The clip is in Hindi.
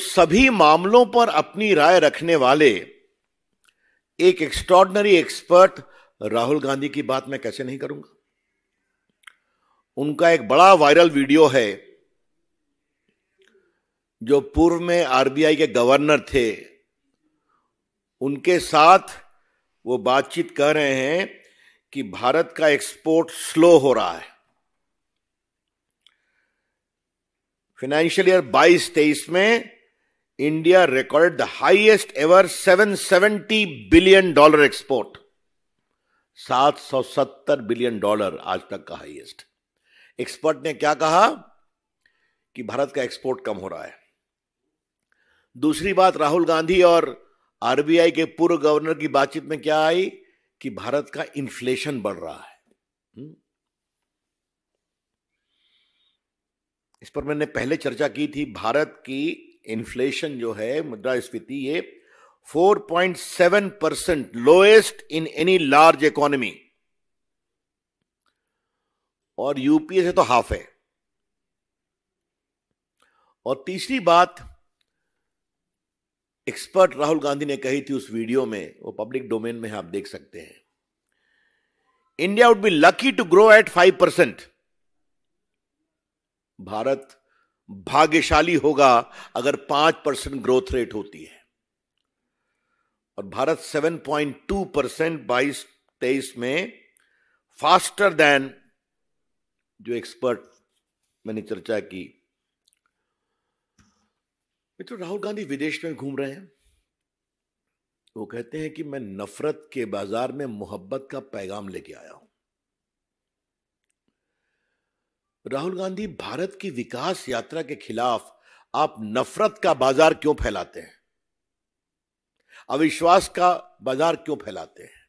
सभी मामलों पर अपनी राय रखने वाले एक एक्स्ट्रॉडनरी एक्सपर्ट राहुल गांधी की बात मैं कैसे नहीं करूंगा उनका एक बड़ा वायरल वीडियो है जो पूर्व में आरबीआई के गवर्नर थे उनके साथ वो बातचीत कर रहे हैं कि भारत का एक्सपोर्ट स्लो हो रहा है फाइनेंशियल ईयर 22 तेईस में India recorded the highest ever 770 billion dollar export. 770 billion dollar आज तक का हाईएस्ट एक्सपर्ट ने क्या कहा कि भारत का एक्सपोर्ट कम हो रहा है दूसरी बात राहुल गांधी और आरबीआई के पूर्व गवर्नर की बातचीत में क्या आई कि भारत का इन्फ्लेशन बढ़ रहा है हम्म। इस पर मैंने पहले चर्चा की थी भारत की इन्फ्लेशन जो है मुद्रा स्फीति ये 4.7 percent lowest in any large economy और यूपीए से तो हाफ है और तीसरी बात एक्सपर्ट राहुल गांधी ने कही थी उस वीडियो में वो पब्लिक डोमेन में आप देख सकते हैं India would be lucky to grow at five percent Bharat भाग्यशाली होगा अगर पांच परसेंट ग्रोथ रेट होती है और भारत 7.2 परसेंट बाईस तेईस में फास्टर देन जो एक्सपर्ट मैंने चर्चा की मित्रों तो राहुल गांधी विदेश में घूम रहे हैं वो कहते हैं कि मैं नफरत के बाजार में मोहब्बत का पैगाम लेके आया हूं राहुल गांधी भारत की विकास यात्रा के खिलाफ आप नफरत का बाजार क्यों फैलाते हैं अविश्वास का बाजार क्यों फैलाते हैं